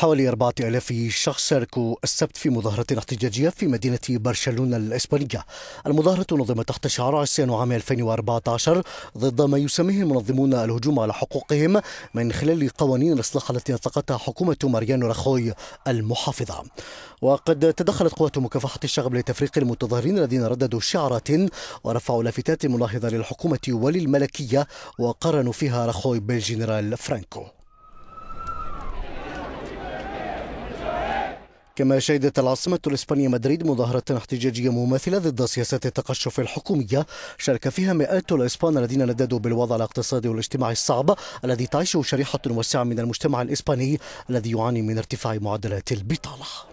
حوالي 4000 شخص شاركوا السبت في مظاهرة احتجاجية في مدينة برشلونة الإسبانية المظاهرة نظمت تحت شعار عصيان عام 2014 ضد ما يسميه المنظمون الهجوم على حقوقهم من خلال قوانين الإصلاح التي أطلقتها حكومة ماريانو راخوي المحافظة وقد تدخلت قوات مكافحة الشغب لتفريق المتظاهرين الذين رددوا شعارات ورفعوا لافتات ملاحظة للحكومة وللملكية وقارنوا فيها راخوي بالجنرال فرانكو كما شهدت العاصمة الإسبانية مدريد مظاهرة احتجاجية مماثلة ضد سياسات التقشف الحكومية شارك فيها مئات الإسبان الذين نددوا بالوضع الاقتصادي والاجتماعي الصعب الذي تعيشه شريحة واسعة من المجتمع الإسباني الذي يعاني من ارتفاع معدلات البطالة